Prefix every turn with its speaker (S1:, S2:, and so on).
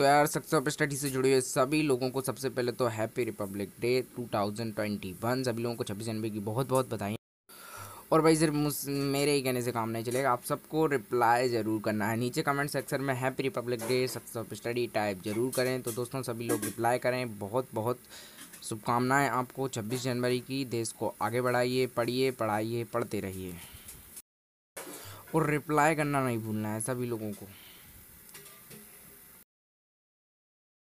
S1: तो यार success of study से जुड़े हुए सभी लोगों को सबसे पहले तो हैप्पी रिपब्लिक डे 2021 सभी लोगों को छब्बीस जनवरी की बहुत बहुत बधाई और भाई सिर्फ मेरे ही कहने से काम नहीं चलेगा आप सबको रिप्लाई ज़रूर करना है नीचे कमेंट सेक्शन में happy republic day success of study type ज़रूर करें तो दोस्तों सभी लोग रिप्लाई करें बहुत बहुत शुभकामनाएँ आपको छब्बीस जनवरी की देश को आगे बढ़ाइए पढ़िए पढ़ाइए पढ़ते रहिए और रिप्लाई करना नहीं भूलना है सभी लोगों को